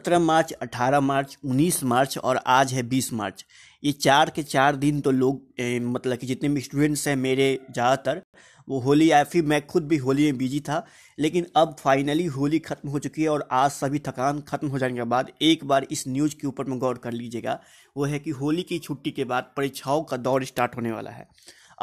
सत्रह मार्च अठारह मार्च उन्नीस मार्च और आज है बीस मार्च ये चार के चार दिन तो लोग ए, मतलब कि जितने भी स्टूडेंट्स हैं मेरे ज़्यादातर वो होली आया फिर मैं खुद भी होली में बिजी था लेकिन अब फाइनली होली ख़त्म हो चुकी है और आज सभी थकान ख़त्म हो जाने के बाद एक बार इस न्यूज़ के ऊपर में गौर कर लीजिएगा वो है कि होली की छुट्टी के बाद परीक्षाओं का दौर स्टार्ट होने वाला है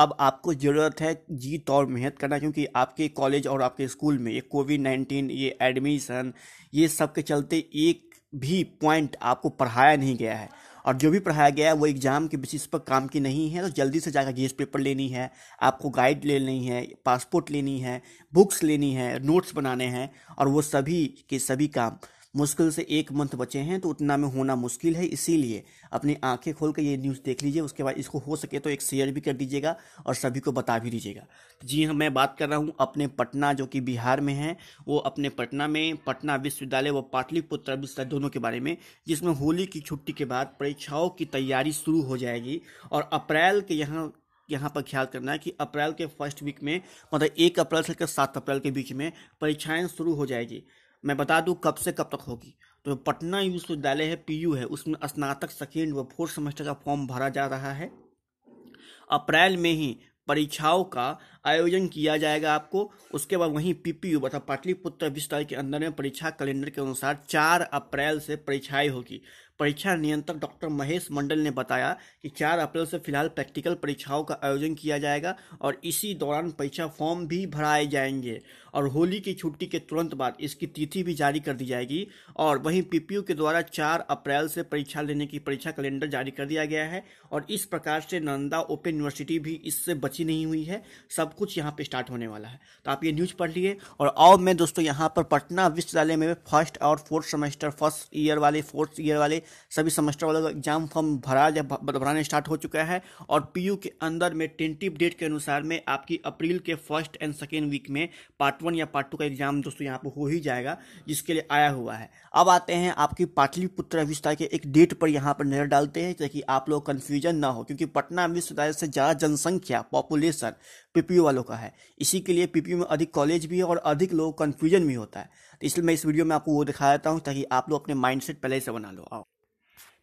अब आपको ज़रूरत है जी तौर मेहनत करना क्योंकि आपके कॉलेज और आपके स्कूल में ये कोविड नाइन्टीन ये एडमिशन ये सब के चलते एक भी पॉइंट आपको पढ़ाया नहीं गया है और जो भी पढ़ाया गया है वो एग्ज़ाम के बेसिस पर काम की नहीं है तो जल्दी से जाकर गेस्ट पेपर लेनी है आपको गाइड लेनी है पासपोर्ट लेनी है बुक्स लेनी है नोट्स बनाने हैं और वो सभी के सभी काम मुश्किल से एक मंथ बचे हैं तो उतना में होना मुश्किल है इसीलिए अपनी आंखें खोल कर ये न्यूज़ देख लीजिए उसके बाद इसको हो सके तो एक शेयर भी कर दीजिएगा और सभी को बता भी दीजिएगा जी हाँ मैं बात कर रहा हूँ अपने पटना जो कि बिहार में है वो अपने पटना में पटना विश्वविद्यालय व पाटलिपुत्र विश्वविद्यालय दोनों के बारे में जिसमें होली की छुट्टी के बाद परीक्षाओं की तैयारी शुरू हो जाएगी और अप्रैल के यहाँ यहाँ पर ख्याल करना है कि अप्रैल के फर्स्ट वीक में मतलब एक अप्रैल से लेकर सात अप्रैल के बीच में परीक्षाएं शुरू हो जाएगी मैं बता दूँ कब से कब तक होगी तो पटना विश्वविद्यालय है पीयू है उसमें स्नातक सेकेंड व फोर्थ सेमेस्टर का फॉर्म भरा जा रहा है अप्रैल में ही परीक्षाओं का आयोजन किया जाएगा आपको उसके बाद वहीं पीपीयू मतलब पाटलिपुत्र विश्वविद्यालय के अंदर में परीक्षा कैलेंडर के अनुसार चार अप्रैल से परीक्षाएं होगी परीक्षा नियंत्रक डॉक्टर महेश मंडल ने बताया कि 4 अप्रैल से फिलहाल प्रैक्टिकल परीक्षाओं का आयोजन किया जाएगा और इसी दौरान परीक्षा फॉर्म भी भराए जाएंगे और होली की छुट्टी के तुरंत बाद इसकी तिथि भी जारी कर दी जाएगी और वहीं पीपीयू के द्वारा चार अप्रैल से परीक्षा लेने की परीक्षा कैलेंडर जारी कर दिया गया है और इस प्रकार से नंदा ओपन यूनिवर्सिटी भी इससे बची नहीं हुई है सब कुछ यहाँ पर स्टार्ट होने वाला है तो आप ये न्यूज़ पढ़ लिए और आओ मैं दोस्तों यहाँ पर पटना विश्वविद्यालय में फर्स्ट और फोर्थ सेमेस्टर फर्स्ट ईयर वाले फोर्थ ईयर वाले सभी सेमेस्टर वालों का एग्जाम फॉर्म भरा जा मतलब भराने स्टार्ट हो चुका है और पीयू के अंदर में टेंटिव डेट के अनुसार में आपकी अप्रैल के फर्स्ट एंड सेकेंड वीक में पार्ट वन या पार्ट टू का एग्जाम दोस्तों यहाँ पर हो ही जाएगा जिसके लिए आया हुआ है अब आते हैं आपकी पाटलिपुत्र विश्वविद्यालय के एक डेट पर यहाँ पर नजर डालते हैं ताकि आप लोग कन्फ्यूजन ना हो क्योंकि पटना विश्वविद्यालय से ज़्यादा जनसंख्या पॉपुलेशन पीपीयू वालों का है इसी के लिए पीपीयू में अधिक कॉलेज भी है और अधिक लोग कन्फ्यूजन भी होता है तो इसलिए मैं इस वीडियो में आपको वो दिखा देता हूँ ताकि आप लोग अपने माइंडसेट पहले से बना लो आओ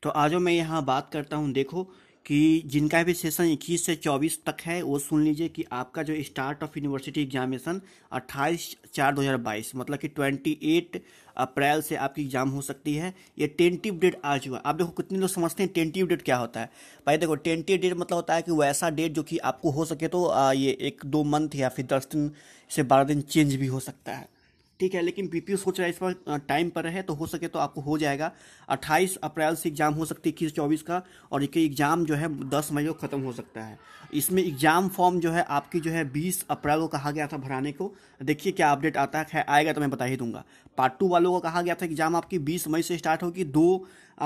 तो आज मैं यहाँ बात करता हूँ देखो कि जिनका भी सेशन 21 से 24 तक है वो सुन लीजिए कि आपका जो स्टार्ट ऑफ यूनिवर्सिटी एग्जामिनेशन 28 चार 2022 मतलब कि 28 अप्रैल से आपकी एग्जाम हो सकती है ये टेंटिव डेट आज हुआ आप देखो कितने लोग समझते हैं टेंटिव डेट क्या होता है भाई देखो टेंटिव डेट मतलब होता है कि वैसा डेट जो कि आपको हो सके तो ये एक दो मंथ या फिर दस दिन से बारह दिन चेंज भी हो सकता है ठीक है लेकिन बीपीयू सोच रहा है इस बार टाइम पर है तो हो सके तो आपको हो जाएगा 28 अप्रैल से एग्ज़ाम हो सकती है इक्कीस चौबीस का और एक एग्ज़ाम जो है 10 मई को ख़त्म हो सकता है इसमें एग्ज़ाम फॉर्म जो है आपकी जो है 20 अप्रैल को कहा गया था भराने को देखिए क्या अपडेट आता है आएगा तो मैं बता ही दूंगा पार्ट टू वालों को कहा गया था एग्ज़ाम आपकी बीस मई से स्टार्ट होगी दो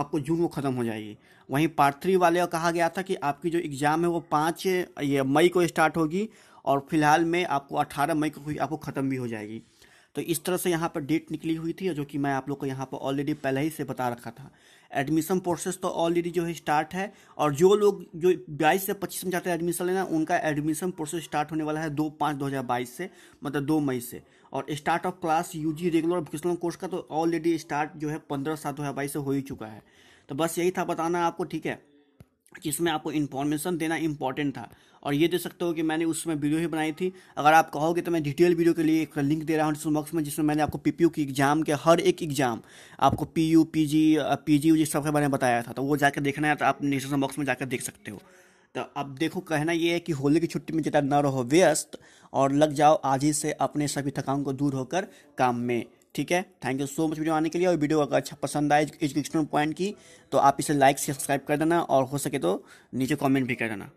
आपको जून को ख़त्म हो जाएगी वहीं पार्ट थ्री वाले का कहा गया था कि आपकी जो एग्ज़ाम है वो पाँच मई को स्टार्ट होगी और फिलहाल में आपको अट्ठारह मई को आपको ख़त्म भी हो जाएगी तो इस तरह से यहाँ पर डेट निकली हुई थी जो कि मैं आप लोग को यहाँ पर ऑलरेडी पहले ही से बता रखा था एडमिशन प्रोसेस तो ऑलरेडी जो है स्टार्ट है और जो लोग जो बाईस से पच्चीस में चाहते हैं एडमिशन लेना उनका एडमिशन प्रोसेस स्टार्ट होने वाला है दो पाँच दो हज़ार बाईस से मतलब दो मई से और स्टार्ट ऑफ क्लास जी रेगुलर वोकेशनल कोर्स का तो ऑलरेडी स्टार्ट जो है पंद्रह सात दो हज़ार बाईस से हो ही चुका है तो बस यही था बताना आपको ठीक है जिसमें आपको इन्फॉर्मेशन देना इंपॉर्टेंट था और ये दे सकते हो कि मैंने उस समय वीडियो ही बनाई थी अगर आप कहोगे तो मैं डिटेल वीडियो के लिए एक लिंक दे रहा हूँ डिस्क्रिप्शन बॉक्स में जिसमें मैंने आपको पी की एग्जाम के हर एक एग्जाम आपको P U P G P सब के बारे में बताया था तो वो जाकर देखना है तो आप डिस्क्रिप्शन बॉक्स में जाकर देख सकते हो तो अब देखो कहना ये है कि होली की छुट्टी में जितना न रहो व्यस्त और लग जाओ आज ही से अपने सभी थकान को दूर होकर काम में ठीक है thank you so much video आने के लिए और वीडियो अगर अच्छा पसंद आए एजुकेशनल पॉइंट की तो आप इसे लाइक सब्सक्राइब कर देना और हो सके तो नीचे कॉमेंट भी कर देना